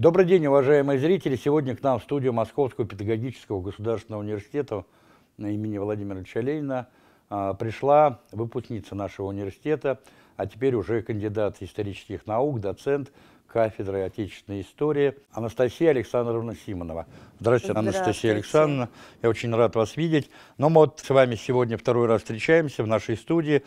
Добрый день, уважаемые зрители. Сегодня к нам в студию Московского педагогического государственного университета имени Владимира Чалейна а, пришла выпускница нашего университета, а теперь уже кандидат исторических наук, доцент кафедры отечественной истории Анастасия Александровна Симонова. Здравствуйте, Здравствуйте, Анастасия Александровна. Я очень рад вас видеть. Но ну, мы вот с вами сегодня второй раз встречаемся в нашей студии.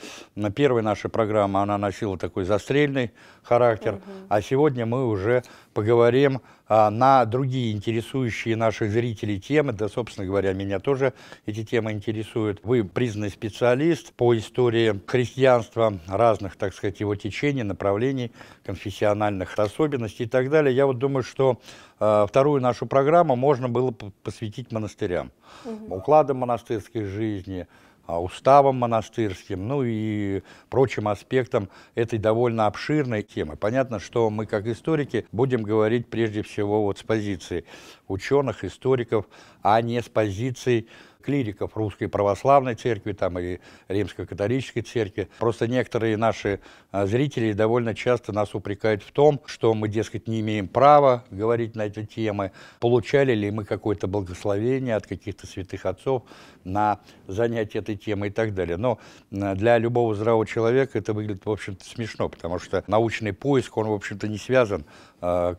Первая наша программа, она носила такой застрельный характер. Угу. А сегодня мы уже поговорим а, на другие интересующие наших зрителей темы. Да, собственно говоря, меня тоже эти темы интересуют. Вы признанный специалист по истории христианства, разных, так сказать, его течений, направлений, конфессиональных особенностей и так далее. Я вот думаю, что а, вторую нашу программу можно было посвятить монастырям, угу. укладам монастырской жизни, а, уставом монастырским, ну и прочим аспектам этой довольно обширной темы. Понятно, что мы как историки будем говорить прежде всего вот с позиции ученых, историков, а не с позиции клириков русской православной церкви там, или римско-католической церкви. Просто некоторые наши а, зрители довольно часто нас упрекают в том, что мы, дескать, не имеем права говорить на эти темы, получали ли мы какое-то благословение от каких-то святых отцов на занятие этой темы и так далее. Но а, для любого здравого человека это выглядит, в общем-то, смешно, потому что научный поиск, он, в общем-то, не связан э,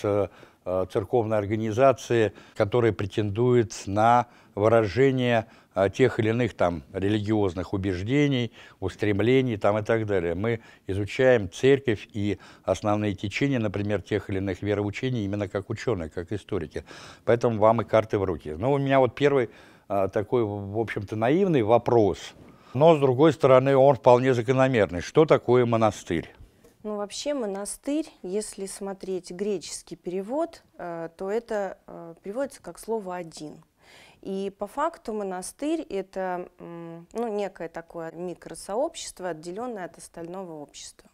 с Э, церковной организации, которая претендует на выражение э, тех или иных там религиозных убеждений, устремлений там и так далее. Мы изучаем церковь и основные течения, например, тех или иных вероучений именно как ученые, как историки. Поэтому вам и карты в руки. Но ну, у меня вот первый э, такой, в общем-то, наивный вопрос, но, с другой стороны, он вполне закономерный. Что такое монастырь? Ну, вообще монастырь, если смотреть греческий перевод, э, то это э, переводится как слово «один». И по факту монастырь – это ну, некое такое микросообщество, отделенное от остального общества.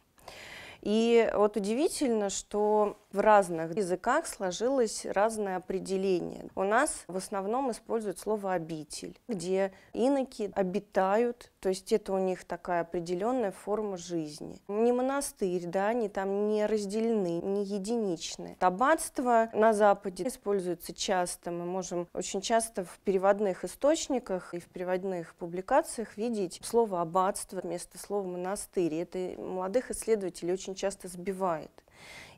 И вот удивительно, что в разных языках сложилось разное определение. У нас в основном используют слово «обитель», где иноки обитают, то есть это у них такая определенная форма жизни. Не монастырь, да, они там не разделены, не единичны. Табатство на Западе используется часто, мы можем очень часто в переводных источниках и в переводных публикациях видеть слово «аббатство» вместо слова «монастырь». Это молодых исследователей очень очень часто сбивает.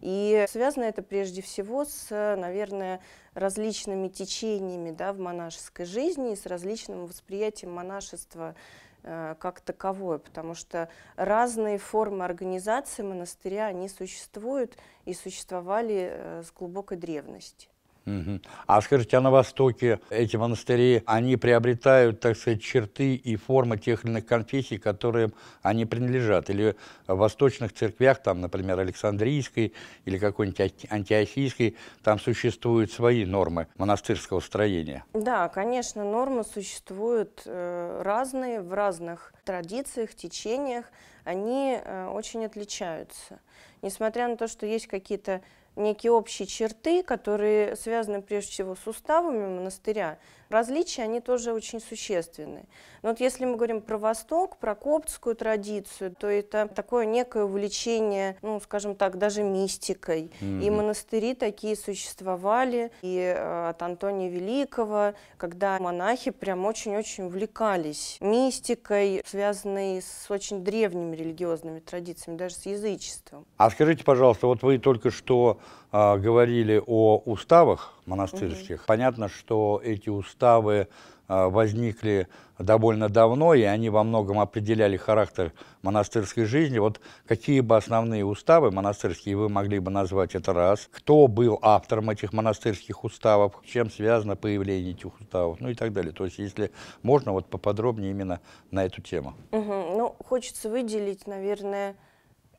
И связано это прежде всего с, наверное, различными течениями да, в монашеской жизни и с различным восприятием монашества э, как таковое, потому что разные формы организации монастыря, они существуют и существовали э, с глубокой древности. Угу. А скажите, а на Востоке эти монастыри, они приобретают, так сказать, черты и формы тех или иных конфессий, которым они принадлежат? Или в восточных церквях, там, например, Александрийской или какой-нибудь антиохийской, там существуют свои нормы монастырского строения? Да, конечно, нормы существуют э, разные, в разных традициях, течениях. Они э, очень отличаются. Несмотря на то, что есть какие-то некие общие черты, которые связаны прежде всего с уставами монастыря, различия, они тоже очень существенны. Но вот если мы говорим про Восток, про коптскую традицию, то это такое некое увлечение, ну, скажем так, даже мистикой. Mm-hmm. И монастыри такие существовали, и э, от Антония Великого, когда монахи прям очень-очень увлекались мистикой, связанной с очень древними религиозными традициями, даже с язычеством. А скажите, пожалуйста, вот вы только что а, говорили о уставах монастырских, угу. понятно, что эти уставы а, возникли довольно давно, и они во многом определяли характер монастырской жизни. Вот какие бы основные уставы монастырские вы могли бы назвать это раз? Кто был автором этих монастырских уставов? Чем связано появление этих уставов? Ну и так далее. То есть, если можно, вот поподробнее именно на эту тему. Угу. Ну, хочется выделить, наверное,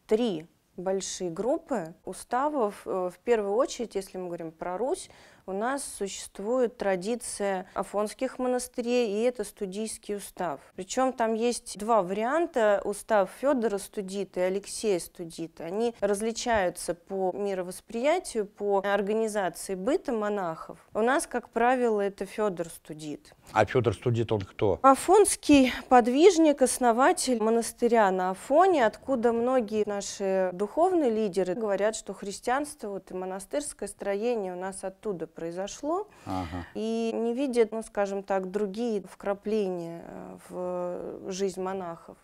три большие группы уставов. Э, в первую очередь, если мы говорим про Русь, у нас существует традиция афонских монастырей, и это студийский устав. Причем там есть два варианта устав Федора Студита и Алексея Студита. Они различаются по мировосприятию, по организации быта монахов. У нас, как правило, это Федор Студит. А Федор Студит он кто? Афонский подвижник, основатель монастыря на Афоне, откуда многие наши духовные лидеры говорят, что христианство вот, и монастырское строение у нас оттуда произошло, ага. и не видят, ну, скажем так, другие вкрапления э, в жизнь монахов.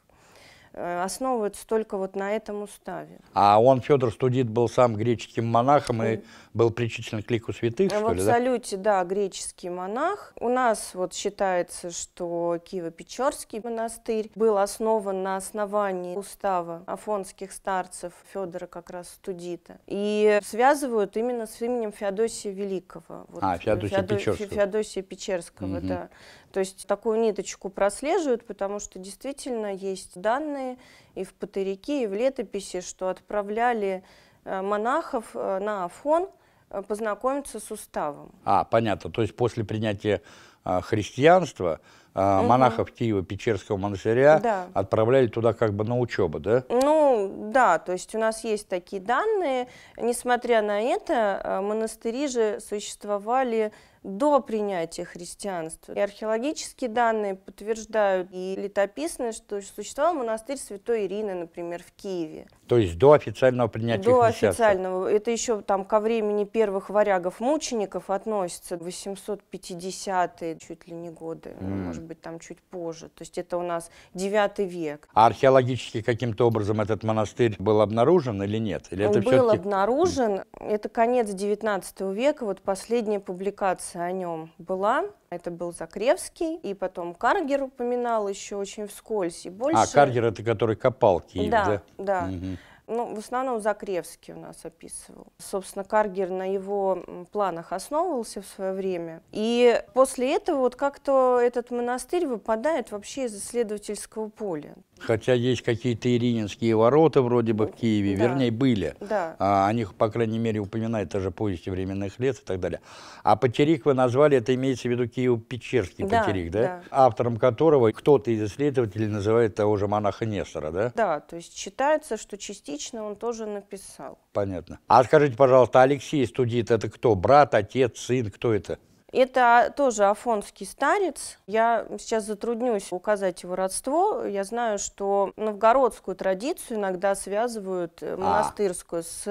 Э, основываются только вот на этом уставе. А он, Федор Студит, был сам греческим монахом и был причислен к лику святых, что В ли, абсолюте, да? да, греческий монах. У нас вот считается, что Киево-Печорский монастырь был основан на основании устава афонских старцев Федора как раз Студита. И связывают именно с именем Феодосия Великого. Вот а, Феодосия Феодо... Печерского. Феодосия Печерского, угу. да. То есть такую ниточку прослеживают, потому что действительно есть данные данные и в Патерике, и в летописи, что отправляли э, монахов э, на Афон э, познакомиться с уставом. А, понятно. То есть после принятия христианства угу. монахов Киева-Печерского монастыря да. отправляли туда как бы на учебу, да? Ну, да, то есть у нас есть такие данные. Несмотря на это, а, монастыри же существовали до принятия христианства. И археологические данные подтверждают, и летописные, что существовал монастырь Святой Ирины, например, в Киеве. То есть до официального принятия до христианства? До официального. Это еще там ко времени первых варягов-мучеников относится, 850-е чуть ли не годы, mm. может быть, там чуть позже. То есть это у нас 9 век. А археологически каким-то образом этот монастырь был обнаружен или нет? Или Он это был обнаружен. Это конец 19 века. Вот последняя публикация о нем была. Это был Закревский, и потом Каргер упоминал еще очень вскользь. И а, больше... А, Каргер это который копал Киев, да? Да, да. Угу ну, в основном Закревский у нас описывал. Собственно, Каргер на его планах основывался в свое время. И после этого вот как-то этот монастырь выпадает вообще из исследовательского поля. Хотя есть какие-то ирининские ворота вроде бы в Киеве, да. вернее, были. Да. А, о них, по крайней мере, упоминают даже повести временных лет и так далее. А Потерик вы назвали, это имеется в виду Киев-Печерский да, Потерик, да? да? Автором которого кто-то из исследователей называет того же монаха Нестора, да? Да, то есть считается, что частично лично он тоже написал. Понятно. А скажите, пожалуйста, Алексей Студит, это кто? Брат, отец, сын, кто это? Это тоже афонский старец. Я сейчас затруднюсь указать его родство. Я знаю, что новгородскую традицию иногда связывают э, а. монастырскую с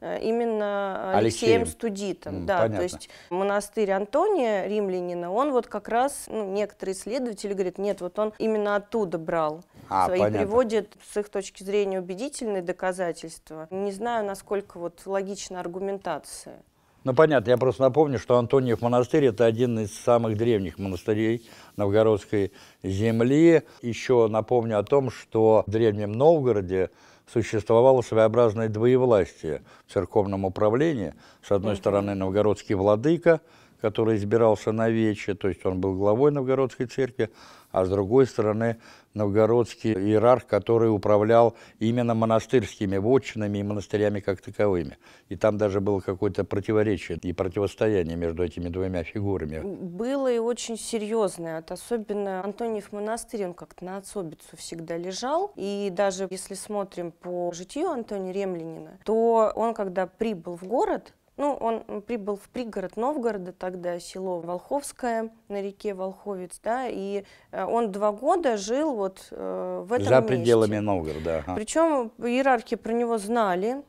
э, именно э, Алексеем, Алексеем Студитом. Mm, да, понятно. то есть монастырь Антония Римлянина, он вот как раз, ну, некоторые исследователи говорят, нет, вот он именно оттуда брал а, свои, понятно. приводит с их точки зрения убедительные доказательства. Не знаю, насколько вот логична аргументация. Ну, понятно, я просто напомню, что Антониев монастырь – это один из самых древних монастырей новгородской земли. Еще напомню о том, что в Древнем Новгороде существовало своеобразное двоевластие в церковном управлении. С одной стороны, новгородский владыка, который избирался на вече, то есть он был главой новгородской церкви, а с другой стороны новгородский иерарх, который управлял именно монастырскими вотчинами и монастырями как таковыми. И там даже было какое-то противоречие и противостояние между этими двумя фигурами. Было и очень серьезное. Это особенно Антониев монастырь, он как-то на отцобицу всегда лежал. И даже если смотрим по житию Антония Ремленина, то он, когда прибыл в город, ну, он прибыл в пригород Новгорода, тогда село Волховское на реке Волховец, да, и э, он два года жил вот э, в этом За месте. пределами Новгорода. Ага. Причем иерархи про него знали,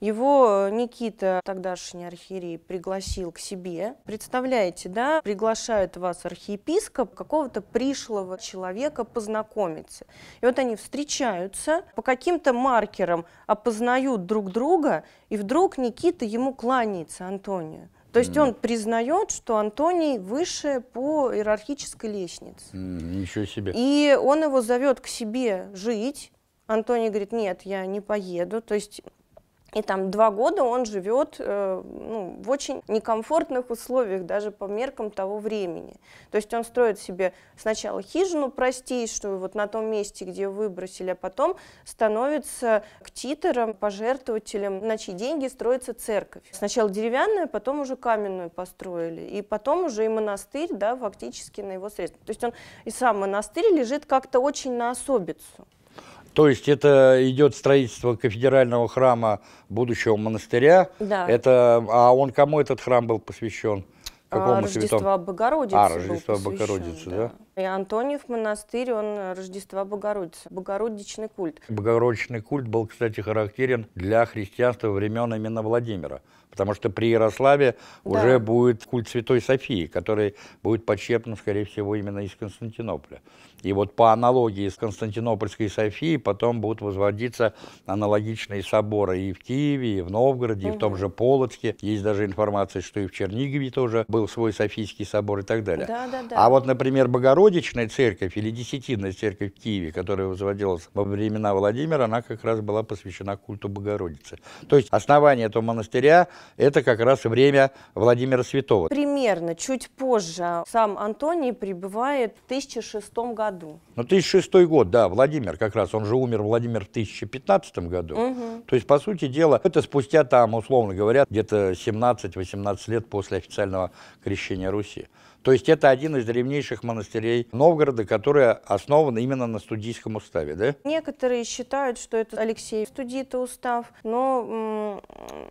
его э, Никита, тогдашний архиерей, пригласил к себе. Представляете, да, приглашает вас архиепископ, какого-то пришлого человека познакомиться. И вот они встречаются, по каким-то маркерам опознают друг друга, и вдруг Никита ему кланяется, Антонию. То есть mm. он признает, что Антоний выше по иерархической лестнице. Mm, ничего себе. И он его зовет к себе жить. Антоний говорит, нет, я не поеду. То есть и там два года он живет э, ну, в очень некомфортных условиях, даже по меркам того времени. То есть он строит себе сначала хижину простейшую, вот на том месте, где выбросили, а потом становится ктитором, пожертвователем, на чьи деньги строится церковь. Сначала деревянную, а потом уже каменную построили, и потом уже и монастырь, да, фактически на его средства. То есть он и сам монастырь лежит как-то очень на особицу. То есть это идет строительство кафедрального храма будущего монастыря. Да. Это, а он кому этот храм был посвящен? А, Какому Рождества святому? Богородицы. А, Рождество был Богородицы, да. да. И Антониев монастырь, он э, Рождество Богородицы, Богородичный культ. Богородичный культ был, кстати, характерен для христианства времен именно Владимира потому что при Ярославе да. уже будет культ Святой Софии, который будет подчеркнут, скорее всего, именно из Константинополя. И вот по аналогии с Константинопольской Софией потом будут возводиться аналогичные соборы и в Киеве, и в Новгороде, угу. и в том же Полоцке. Есть даже информация, что и в Чернигове тоже был свой Софийский собор и так далее. Да, да, да. А вот, например, Богородичная церковь или Десятинная церковь в Киеве, которая возводилась во времена Владимира, она как раз была посвящена культу Богородицы. То есть основание этого монастыря – это как раз время Владимира Святого. Примерно, чуть позже сам Антоний прибывает в 1006 году. Ну, 1006 год, да, Владимир как раз, он же умер, Владимир, в 1015 году. Угу. То есть, по сути дела, это спустя там, условно говоря, где-то 17-18 лет после официального крещения Руси. То есть это один из древнейших монастырей Новгорода, который основан именно на студийском уставе, да? Некоторые считают, что это Алексей студит устав, но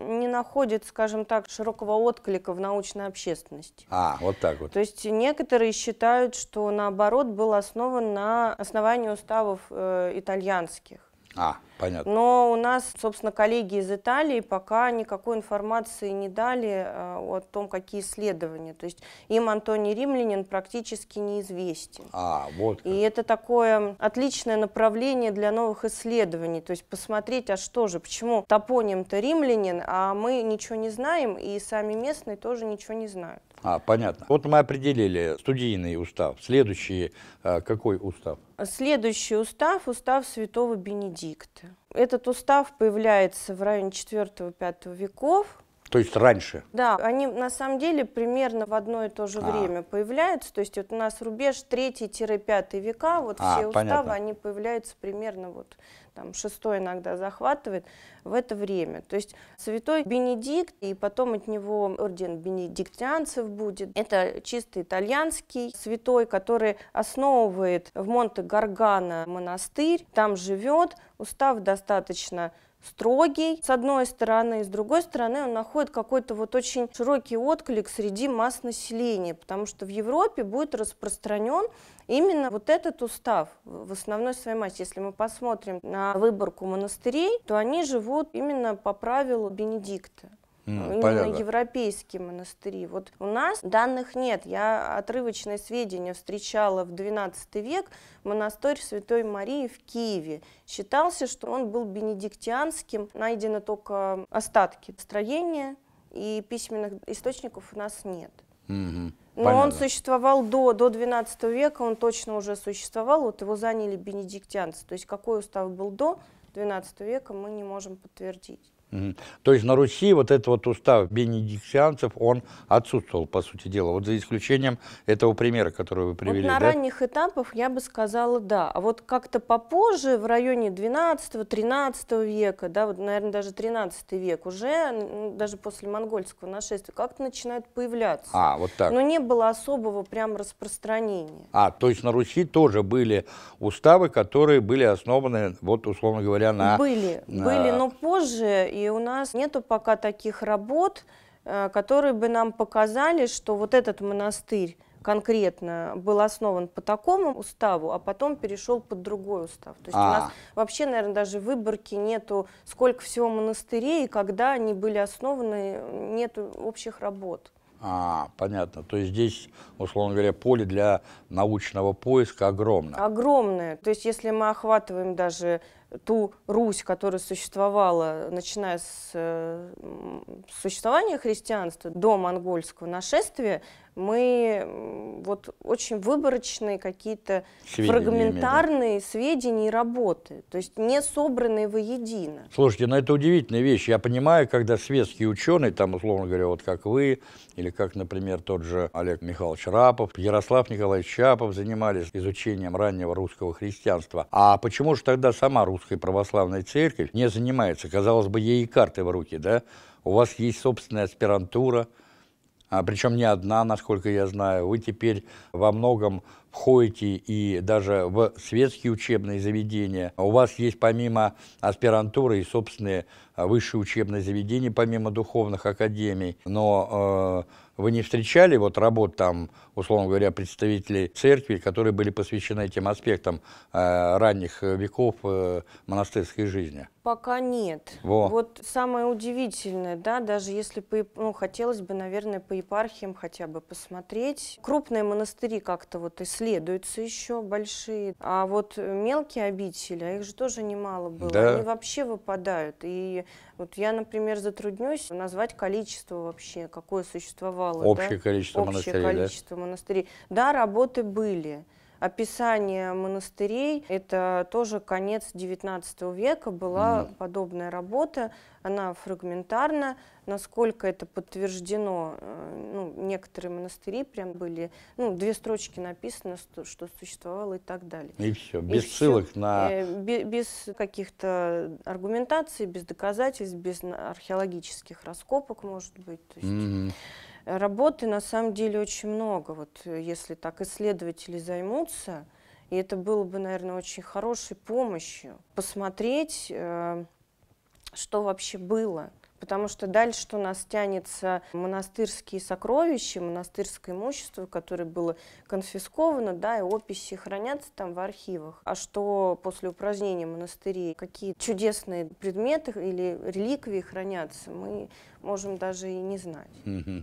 не находит, скажем так, широкого отклика в научной общественности. А, вот так вот. То есть некоторые считают, что наоборот был основан на основании уставов э, итальянских. А, понятно. Но у нас, собственно, коллеги из Италии пока никакой информации не дали э, о том, какие исследования. То есть им Антоний Римлянин практически неизвестен. А, вот. Как. И это такое отличное направление для новых исследований. То есть посмотреть, а что же, почему топоним-то римлянин, а мы ничего не знаем, и сами местные тоже ничего не знают. А, понятно. Вот мы определили студийный устав. Следующий а, какой устав? Следующий устав – устав святого Бенедикта. Этот устав появляется в районе 4-5 веков. То есть раньше? Да, они на самом деле примерно в одно и то же а. время появляются. То есть вот у нас рубеж 3-5 века, вот а, все уставы, они появляются примерно вот там шестой иногда захватывает в это время. То есть святой Бенедикт, и потом от него орден бенедиктианцев будет. Это чисто итальянский святой, который основывает в Монте-Гаргано монастырь, там живет, устав достаточно строгий, с одной стороны, и с другой стороны он находит какой-то вот очень широкий отклик среди масс населения, потому что в Европе будет распространен именно вот этот устав в основной своей массе. Если мы посмотрим на выборку монастырей, то они живут именно по правилу Бенедикта mm, именно понятно. европейские монастыри. Вот у нас данных нет. Я отрывочные сведения встречала в XII век. Монастырь Святой Марии в Киеве. Считался, что он был бенедиктианским. Найдены только остатки строения, и письменных источников у нас нет. Mm-hmm. Но Понятно. он существовал до, до 12 века, он точно уже существовал, вот его заняли бенедиктианцы. То есть какой устав был до 12 века, мы не можем подтвердить. То есть на Руси вот этот вот устав бенедиктианцев, он отсутствовал, по сути дела, вот за исключением этого примера, который вы привели. Вот на да? ранних этапах я бы сказала да, а вот как-то попозже, в районе 12-13 века, да, вот, наверное, даже 13 век уже, даже после монгольского нашествия, как-то начинают появляться. А, вот так. Но не было особого прям распространения. А, то есть на Руси тоже были уставы, которые были основаны, вот, условно говоря, на... Были, на... были, но позже и у нас нету пока таких работ, э, которые бы нам показали, что вот этот монастырь конкретно был основан по такому уставу, а потом перешел под другой устав. То есть а у нас а. вообще, наверное, даже выборки нету, сколько всего монастырей и когда они были основаны, нет общих работ. А, понятно. То есть здесь, условно говоря, поле для научного поиска огромное. Огромное. То есть если мы охватываем даже ту Русь, которая существовала, начиная с э, существования христианства до монгольского нашествия, мы вот очень выборочные какие-то фрагментарные сведения и работы, то есть не собранные воедино. Слушайте, ну это удивительная вещь. Я понимаю, когда светские ученые, там, условно говоря, вот как вы, или как, например, тот же Олег Михайлович Рапов, Ярослав Николаевич Чапов занимались изучением раннего русского христианства. А почему же тогда сама русская православная церковь не занимается? Казалось бы, ей и карты в руки, да? У вас есть собственная аспирантура, а, причем не одна, насколько я знаю. Вы теперь во многом входите и даже в светские учебные заведения. У вас есть помимо аспирантуры и собственные а, высшие учебные заведения, помимо духовных академий. Но э, вы не встречали вот работ там, условно говоря, представителей церкви, которые были посвящены этим аспектам э, ранних веков э, монастырской жизни? Пока нет. Во. Вот самое удивительное, да, даже если по, ну, хотелось бы, наверное, по епархиям хотя бы посмотреть. Крупные монастыри как-то вот исследовать преследуются еще большие. А вот мелкие обители, а их же тоже немало было, да. они вообще выпадают. И вот я, например, затруднюсь назвать количество вообще, какое существовало. Общее да? количество Общее монастырей. Общее количество да? монастырей. Да, работы были описание монастырей. Это тоже конец XIX века была mm. подобная работа. Она фрагментарна. Насколько это подтверждено, э, ну, некоторые монастыри прям были, ну, две строчки написано, что, что существовало и так далее. И все, без и ссылок все, на... Э, без, без каких-то аргументаций, без доказательств, без археологических раскопок, может быть. То есть... mm -hmm. Работы на самом деле очень много, вот э, если так исследователи займутся, и это было бы, наверное, очень хорошей помощью посмотреть, э, что вообще было, потому что дальше что у нас тянется монастырские сокровища, монастырское имущество, которое было конфисковано, да, и описи хранятся там в архивах. А что после упражнения монастырей, какие чудесные предметы или реликвии хранятся, мы можем даже и не знать.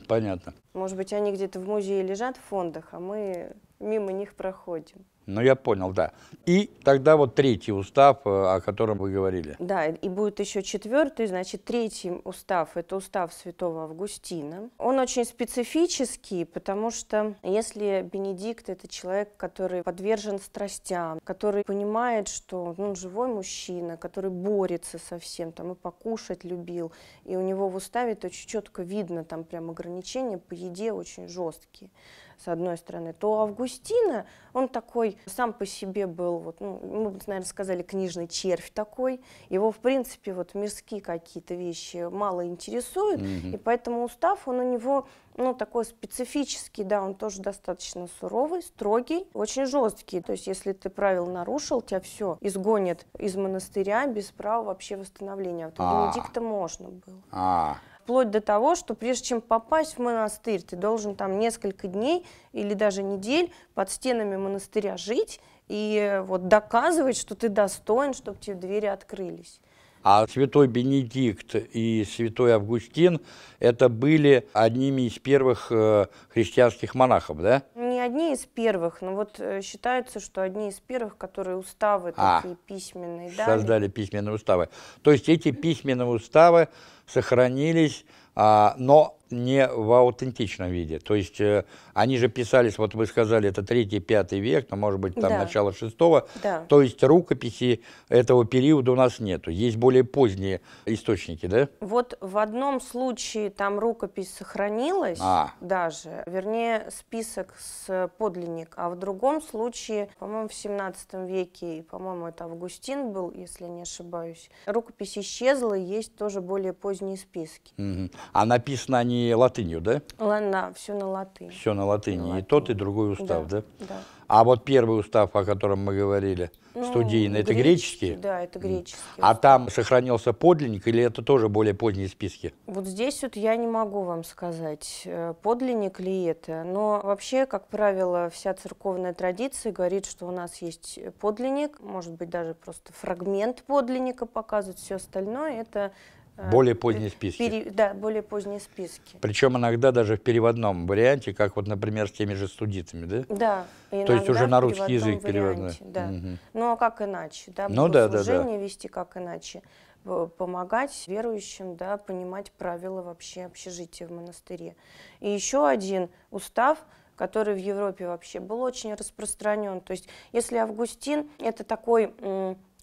Понятно. Может быть, они где-то в музее лежат в фондах, а мы мимо них проходим. Ну, я понял, да. И тогда вот третий устав, э, о котором вы говорили. Да, и будет еще четвертый, значит, третий устав – это устав святого Августина. Он очень специфический, потому что если Бенедикт – это человек, который подвержен страстям, который понимает, что ну, он живой мужчина, который борется со всем, там, и покушать любил, и у него в уставе это очень четко видно, там прям ограничения по еде очень жесткие с одной стороны, то Августина, он такой сам по себе был, вот, ну, мы бы, наверное, сказали, книжный червь такой. Его, в принципе, вот мирские какие-то вещи мало интересуют, mm-hmm. и поэтому устав, он у него ну, такой специфический, да, он тоже достаточно суровый, строгий, очень жесткий. То есть, если ты правил нарушил, тебя все изгонят из монастыря без права вообще восстановления. А вот у а. Бенедикта можно было. А вплоть до того, что прежде чем попасть в монастырь, ты должен там несколько дней или даже недель под стенами монастыря жить и вот доказывать, что ты достоин, чтобы тебе двери открылись. А святой Бенедикт и святой Августин это были одними из первых э, христианских монахов, да? не одни из первых, но вот э, считается, что одни из первых, которые уставы а, такие письменные дали. Создали письменные уставы. То есть эти письменные уставы сохранились, а, но не в аутентичном виде. То есть э, они же писались, вот вы сказали, это третий, пятый век, но, может быть, там да. начало шестого. да. То есть рукописи этого периода у нас нету. Есть более поздние источники, да? Вот в одном случае там рукопись сохранилась а. даже, вернее, список с подлинник, а в другом случае, по-моему, в 17 веке, и, по-моему, это Августин был, если не ошибаюсь, рукопись исчезла, и есть тоже более поздние списки. Угу. А написано они не латынью, да? Ладно, все на латыни. Все на латыни. латыни. И тот, и другой устав, да? Да. да. А вот первый устав, о котором мы говорили, ну, студийный, это греческий, Да, это греческий. А там сохранился подлинник или это тоже более поздние списки? Вот здесь вот я не могу вам сказать, э, подлинник ли это. Но вообще, как правило, вся церковная традиция говорит, что у нас есть подлинник, может быть, даже просто фрагмент подлинника показывает, все остальное это Э, более поздние списки. Пере, да, более поздние списки. Причем иногда даже в переводном варианте, как вот, например, с теми же студитами, да? Да. То есть уже на русский язык переводной. Да. Угу. Ну а как иначе, да? Ну да, да, да. вести как иначе. Помогать верующим, да, понимать правила вообще общежития в монастыре. И еще один устав который в Европе вообще был очень распространен. То есть, если Августин – это такой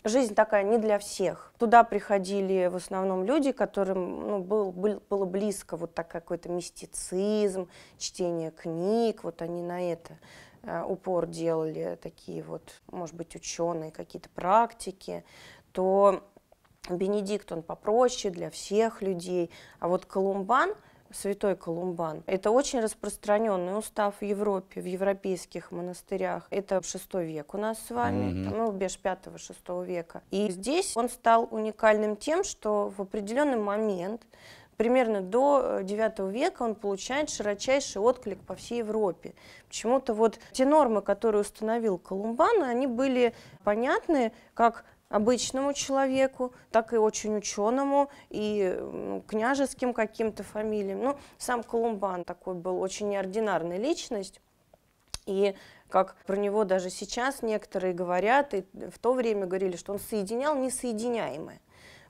жизнь такая не для всех. Туда приходили в основном люди, которым ну, был, был, было близко вот так какой-то мистицизм, чтение книг, вот они на это э, упор делали, такие вот, может быть, ученые, какие-то практики, то Бенедикт, он попроще для всех людей, а вот Колумбан — святой Колумбан. Это очень распространенный устав в Европе, в европейских монастырях. Это шестой век у нас с вами, mm-hmm. там рубеж 5-6 века. И здесь он стал уникальным тем, что в определенный момент примерно до IX э, века он получает широчайший отклик по всей Европе. Почему-то вот те нормы, которые установил Колумбан, они были понятны как обычному человеку, так и очень ученому и княжеским каким-то фамилиям. Ну, сам Колумбан такой был очень неординарной личность. И как про него даже сейчас некоторые говорят, и в то время говорили, что он соединял несоединяемое.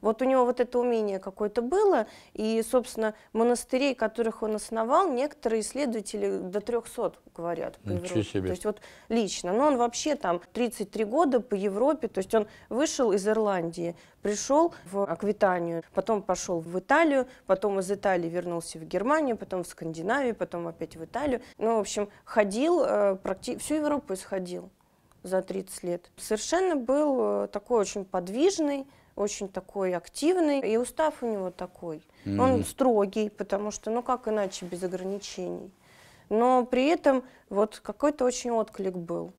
Вот у него вот это умение какое-то было, и, собственно, монастырей, которых он основал, некоторые исследователи до 300 говорят по Ничего Европе. Себе. То есть вот лично. Но он вообще там 33 года по Европе, то есть он вышел из Ирландии, пришел в Аквитанию, потом пошел в Италию, потом из Италии вернулся в Германию, потом в Скандинавию, потом опять в Италию. Ну, в общем, ходил, э, практи... всю Европу исходил за 30 лет. Совершенно был э, такой очень подвижный, очень такой активный, и устав у него такой. Mm -hmm. Он строгий, потому что, ну как иначе, без ограничений. Но при этом вот какой-то очень отклик был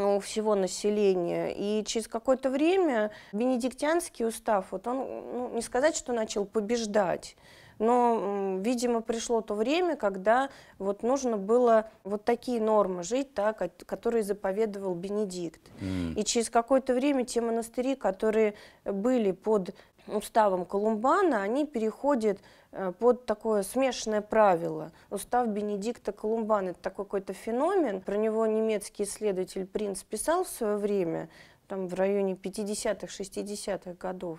у всего населения. И через какое-то время бенедиктианский устав, вот он, ну, не сказать, что начал побеждать, но, видимо, пришло то время, когда вот нужно было вот такие нормы жить, да, которые заповедовал Бенедикт. Mm. И через какое-то время те монастыри, которые были под уставом Колумбана, они переходят э, под такое смешанное правило. Устав Бенедикта Колумбана – это такой какой-то феномен. Про него немецкий исследователь Принц писал в свое время, там в районе 50-х, 60-х годов.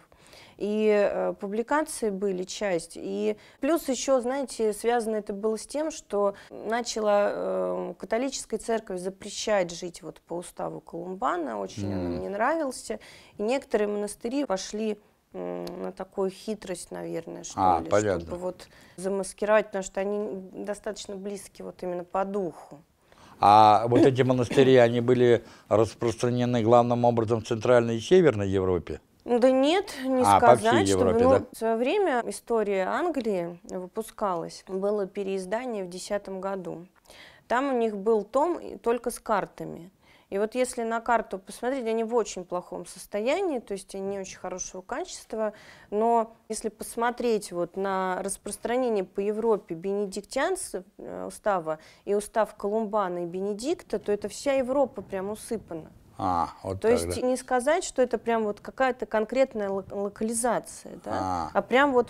И э, публикации были часть. И плюс еще, знаете, связано это было с тем, что начала э, католическая церковь запрещать жить вот по уставу Колумбана. Очень mm. он им нравился. И некоторые монастыри пошли на такую хитрость, наверное, что а, ли, чтобы вот замаскировать, потому что они достаточно близки вот именно по духу. А вот эти монастыри, они были распространены главным образом в Центральной и Северной Европе? Да нет, не а, сказать, Европе, чтобы, ну, да? в свое время история Англии выпускалась. Было переиздание в 2010 году. Там у них был том только с картами. И вот если на карту посмотреть, они в очень плохом состоянии, то есть они не очень хорошего качества, но если посмотреть вот на распространение по Европе бенедиктианцев э, устава и устав Колумбана и Бенедикта, то это вся Европа прям усыпана. А, вот То так, есть да. не сказать, что это прям вот какая-то конкретная локализация, да? а. а прям вот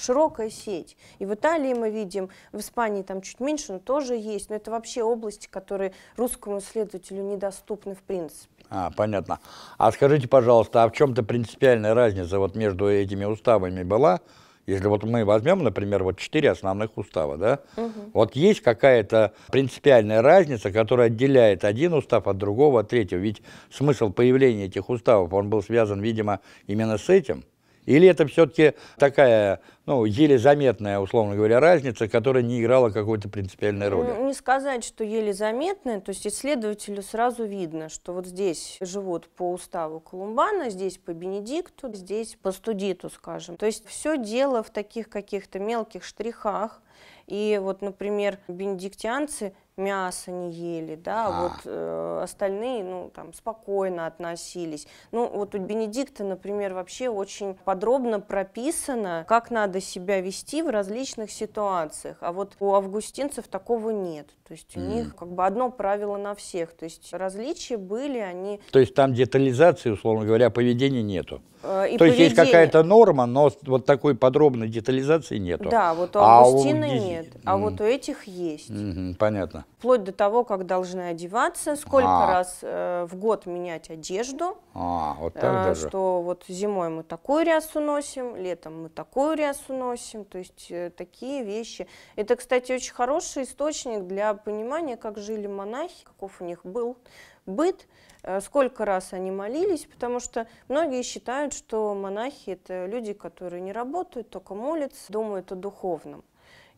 широкая сеть. И в Италии мы видим, в Испании там чуть меньше, но тоже есть. Но это вообще области, которые русскому исследователю недоступны в принципе. А, понятно. А скажите, пожалуйста, а в чем-то принципиальная разница вот между этими уставами была? Если вот мы возьмем, например, вот четыре основных устава, да, угу. вот есть какая-то принципиальная разница, которая отделяет один устав от другого, от третьего. Ведь смысл появления этих уставов, он был связан, видимо, именно с этим. Или это все-таки такая, ну, еле заметная, условно говоря, разница, которая не играла какой-то принципиальной роли? Ну, не сказать, что еле заметная, то есть исследователю сразу видно, что вот здесь живут по уставу Колумбана, здесь по Бенедикту, здесь по Студиту, скажем. То есть все дело в таких каких-то мелких штрихах, и вот, например, бенедиктианцы мясо не ели, да, а, а. вот э, остальные, ну, там, спокойно относились. Ну, вот у Бенедикта, например, вообще очень подробно прописано, как надо себя вести в различных ситуациях, а вот у августинцев такого нет, то есть у mm. них как бы одно правило на всех, то есть различия были, они... То есть там детализации, условно говоря, поведения нету? Э, и то поведение... есть есть какая-то норма, но вот такой подробной детализации нету? Да, вот у Августины а у... нет, а вот у этих есть. Mm -hmm, понятно. Вплоть до того, как должны одеваться, сколько а. раз э, в год менять одежду. А, вот э, так э, даже. Что вот зимой мы такую рясу носим, летом мы такую рясу носим. То есть э, такие вещи. Это, кстати, очень хороший источник для понимания, как жили монахи, каков у них был быт, э, сколько раз они молились, потому что многие считают, что монахи – это люди, которые не работают, только молятся, думают о духовном.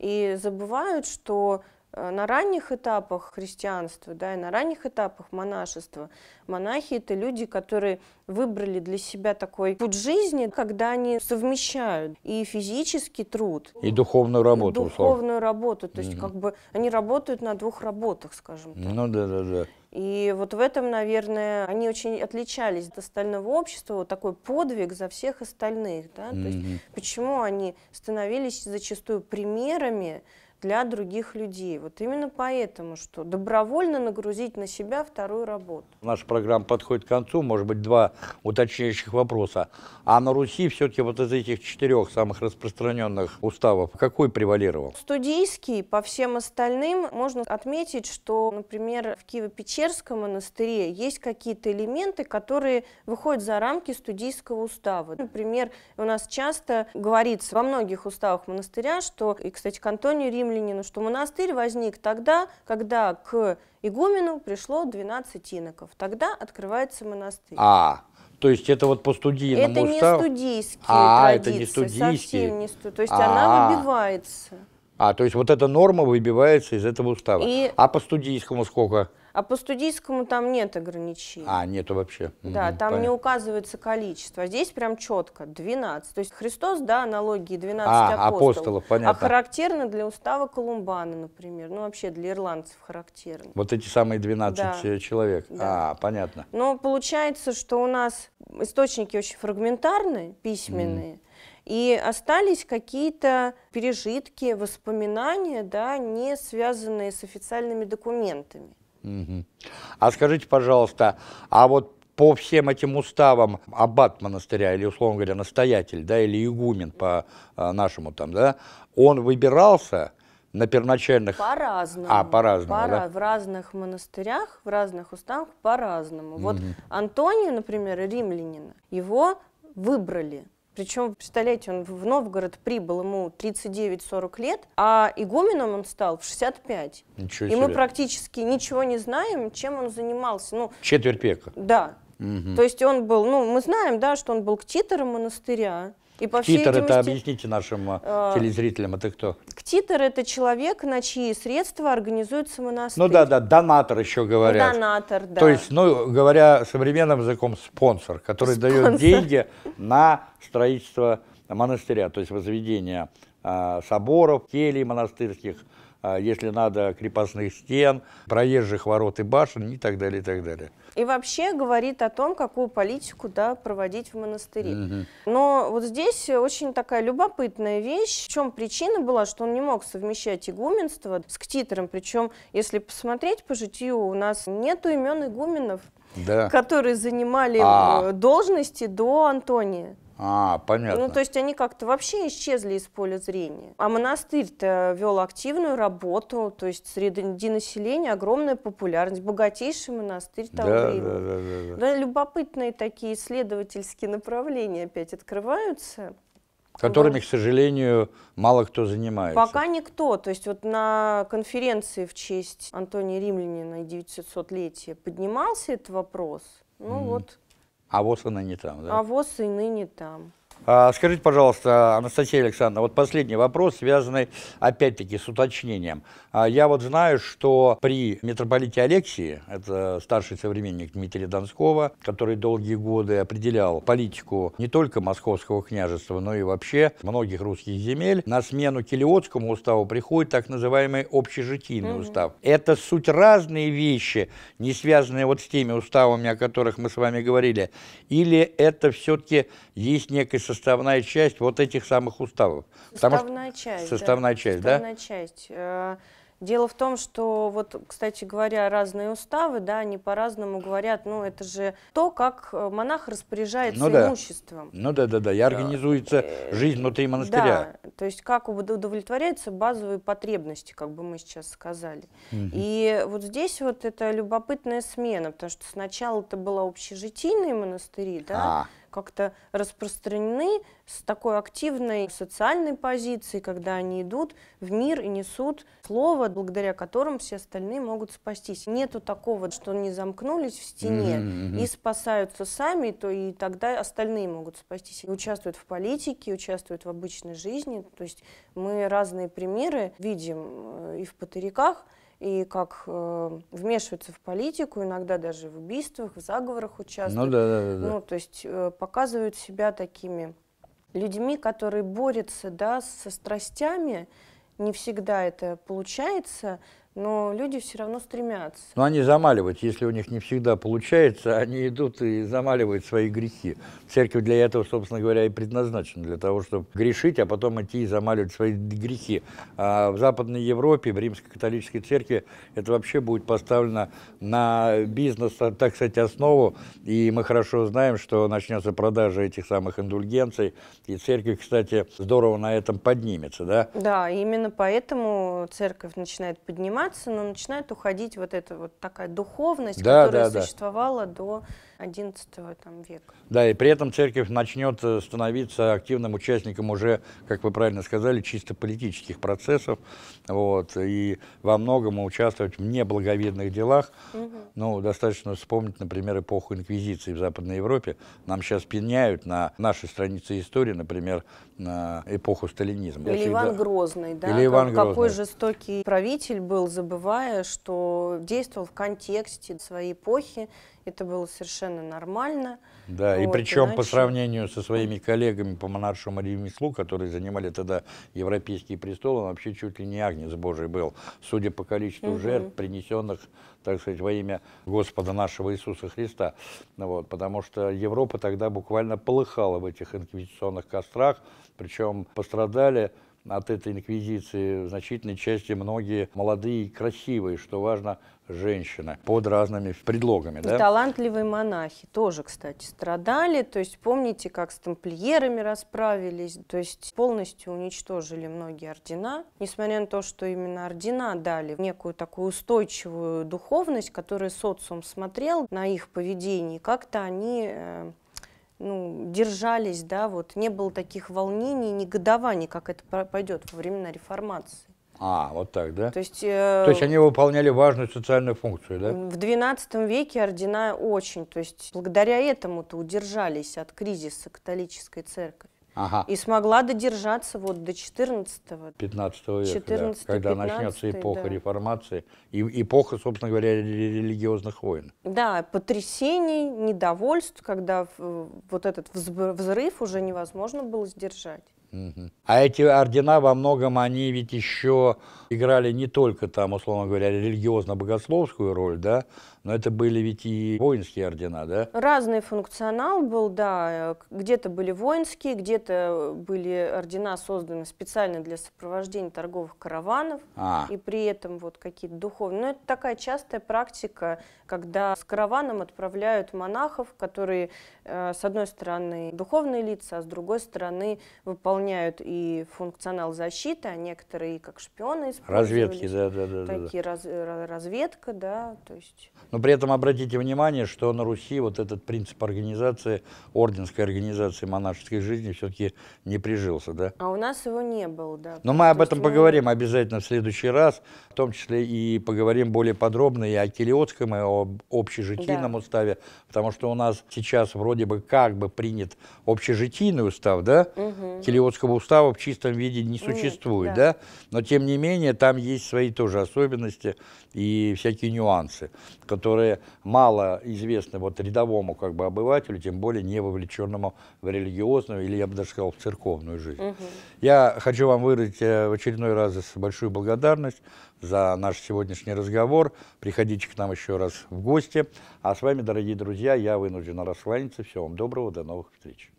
И забывают, что Э, на ранних этапах христианства, да, и на ранних этапах монашества, монахи это люди, которые выбрали для себя такой путь жизни, когда они совмещают и физический труд, и духовную работу, и духовную работу, то есть угу. как бы они работают на двух работах, скажем так. Ну да, да, да. И вот в этом, наверное, они очень отличались от остального общества, вот такой подвиг за всех остальных, да, mm то есть почему они становились зачастую примерами для других людей. Вот именно поэтому, что добровольно нагрузить на себя вторую работу. Наша программа подходит к концу, может быть, два уточняющих вопроса. А на Руси все-таки вот из этих четырех самых распространенных уставов какой превалировал? Студийский, по всем остальным можно отметить, что, например, в Киево-Печерском монастыре есть какие-то элементы, которые выходят за рамки студийского устава. Например, у нас часто говорится во многих уставах монастыря, что, и, кстати, к Антонию Рим римлянину, что монастырь возник тогда, когда к игумену пришло 12 иноков. Тогда открывается монастырь. А, то есть это вот по студийному Это уставу? не студийские а, традиции, это не студийские. совсем не студийские. То есть а -а -а. она выбивается. А, то есть вот эта норма выбивается из этого устава. И... А по студийскому сколько? А по студийскому там нет ограничений. А, нету вообще. Да, угу, там понятно. не указывается количество. Здесь прям четко 12. То есть Христос, да, аналогии 12 а, апостолов. апостолов понятно. А характерно для устава Колумбана, например. Ну, вообще для ирландцев характерно. Вот эти самые 12 да. человек. Да. А, понятно. Но получается, что у нас источники очень фрагментарные, письменные. Mm. И остались какие-то пережитки, воспоминания, да, не связанные с официальными документами. Угу. А скажите, пожалуйста, а вот по всем этим уставам аббат монастыря или, условно говоря, настоятель, да, или игумен по а, нашему там, да, он выбирался на первоначальных... По-разному. А, по-разному, по да? В разных монастырях, в разных уставах по-разному. Угу. Вот Антония, например, римлянина, его выбрали причем, представляете, он в Новгород прибыл, ему 39-40 лет, а игуменом он стал в 65. Ничего себе. И мы практически ничего не знаем, чем он занимался. Ну, Четверть века. Да. Угу. То есть он был, ну, мы знаем, да, что он был ктитором монастыря, и по Ктитор всей это, объясните нашим э, телезрителям, это а кто? Ктитор это человек, на чьи средства организуется монастырь. Ну да, да, донатор еще ну, говорят. Донатор, да. То есть, ну, говоря современным языком, спонсор, который спонсор. дает деньги на строительство монастыря, то есть возведение э, соборов, келей монастырских, а если надо, крепостных стен, проезжих ворот и башен и так далее, и так далее. И вообще говорит о том, какую политику да, проводить в монастыре. Угу. Но вот здесь очень такая любопытная вещь. В чем причина была, что он не мог совмещать игуменство с ктитором. Причем, если посмотреть по житию, у нас нету имен игуменов, да. которые занимали а -а -а. должности до Антония. А, понятно. Ну, то есть они как-то вообще исчезли из поля зрения. А монастырь-то вел активную работу, то есть среди населения огромная популярность, богатейший монастырь того да, времени. Да, да, да, да. да, любопытные такие исследовательские направления опять открываются которыми, к сожалению, мало кто занимается. Пока никто. То есть вот на конференции в честь Антония Римлянина и 900-летия поднимался этот вопрос. Ну mm вот а ВОЗ и ныне там, да? А ВОЗ и ныне там. А, скажите, пожалуйста, Анастасия Александровна, вот последний вопрос, связанный опять-таки с уточнением. А я вот знаю, что при митрополите Алексии, это старший современник Дмитрия Донского, который долгие годы определял политику не только московского княжества, но и вообще многих русских земель, на смену Келиотскому уставу приходит так называемый общежитийный mm устав. Это суть разные вещи, не связанные вот с теми уставами, о которых мы с вами говорили, или это все-таки есть некая составная часть вот этих самых уставов? Составная Потому часть. Составная да. часть, составная да? Составная часть. Э, Дело в том, что вот, кстати говоря, разные уставы, да, они по-разному говорят, ну это же то, как э, монах распоряжается ну, да. имуществом. Ну да, да, да, и организуется э, жизнь внутри монастыря. Да, то есть как удовлетворяются базовые потребности, как бы мы сейчас сказали. Угу. И вот здесь вот это любопытная смена, потому что сначала это было общежитийные монастыри, да, а как-то распространены с такой активной социальной позицией, когда они идут в мир и несут слово, благодаря которым все остальные могут спастись. Нету такого, что они замкнулись в стене mm-hmm. и спасаются сами, то и тогда остальные могут спастись. участвуют в политике, участвуют в обычной жизни. То есть мы разные примеры видим э, и в патыриках, и как э, вмешиваются в политику, иногда даже в убийствах, в заговорах ну участвуют. Ну, да, да, да. ну то есть э, показывают себя такими людьми, которые борются да, со страстями, не всегда это получается, но люди все равно стремятся. Но они замаливают, если у них не всегда получается, они идут и замаливают свои грехи. Церковь для этого, собственно говоря, и предназначена, для того, чтобы грешить, а потом идти и замаливать свои грехи. А в Западной Европе, в Римской католической церкви это вообще будет поставлено на бизнес, а, так сказать, основу, и мы хорошо знаем, что начнется продажа этих самых индульгенций, и церковь, кстати, здорово на этом поднимется, да? Да, именно поэтому церковь начинает подниматься, информацию, но начинает уходить вот эта вот такая духовность, да, которая да, существовала да. до XI там, века. Да, и при этом церковь начнет э, становиться активным участником уже, как вы правильно сказали, чисто политических процессов, вот, и во многом участвовать в неблаговидных делах. Угу. Ну, достаточно вспомнить, например, эпоху инквизиции в Западной Европе. Нам сейчас пеняют на нашей странице истории, например, на эпоху сталинизма. Или Иван Грозный, да? Или Иван Грозный. Какой жестокий правитель был, забывая, что действовал в контексте своей эпохи, это было совершенно нормально. Да, вот, и причем иначе... по сравнению со своими коллегами по монаршему ремеслу, которые занимали тогда европейские престолы, он вообще чуть ли не агнец Божий был, судя по количеству угу. жертв, принесенных, так сказать, во имя Господа нашего Иисуса Христа. Ну вот, потому что Европа тогда буквально полыхала в этих инквизиционных кострах, причем пострадали от этой инквизиции в значительной части многие молодые и красивые, что важно, женщины под разными предлогами. И да? Ну, талантливые монахи тоже, кстати, страдали. То есть помните, как с тамплиерами расправились, то есть полностью уничтожили многие ордена, несмотря на то, что именно ордена дали некую такую устойчивую духовность, которую социум смотрел на их поведение, как-то они э, ну, держались, да, вот не было таких волнений, негодований, как это пойдет во времена реформации. А, вот так, да? То есть, э, то есть они выполняли важную социальную функцию, да? В XII веке ордена очень, то есть благодаря этому-то удержались от кризиса католической церкви. Ага. И смогла додержаться вот до 14 -го. 15 века, 14 да, когда начнется эпоха да. реформации, и эпоха, собственно говоря, религиозных войн. Да, потрясений, недовольств, когда вот этот взрыв уже невозможно было сдержать. Угу. А эти ордена во многом, они ведь еще играли не только там, условно говоря, религиозно-богословскую роль, да, но это были ведь и воинские ордена, да? Разный функционал был, да. Где-то были воинские, где-то были ордена созданы специально для сопровождения торговых караванов. А. И при этом вот какие-то духовные. Но это такая частая практика, когда с караваном отправляют монахов, которые, э, с одной стороны, духовные лица, а с другой стороны, выполняют и функционал защиты, а некоторые как шпионы Разведки, да, да, да. Такие да, да. Раз, э, разведка, да, то есть... Ну, но при этом обратите внимание, что на Руси вот этот принцип организации, орденской организации монашеской жизни все-таки не прижился, да? А у нас его не было, да. Но мы об этом мы... поговорим обязательно в следующий раз, в том числе и поговорим более подробно и о Келиотском, и о общежитийном да. уставе, потому что у нас сейчас вроде бы как бы принят общежитийный устав, да? Угу. Келиотского устава в чистом виде не существует, Нет, да. да? Но тем не менее там есть свои тоже особенности и всякие нюансы, которые мало известны вот рядовому как бы обывателю, тем более не вовлеченному в религиозную или, я бы даже сказал, в церковную жизнь. Угу. Я хочу вам выразить э, в очередной раз большую благодарность за наш сегодняшний разговор. Приходите к нам еще раз в гости. А с вами, дорогие друзья, я вынужден раскланяться. Всего вам доброго, до новых встреч.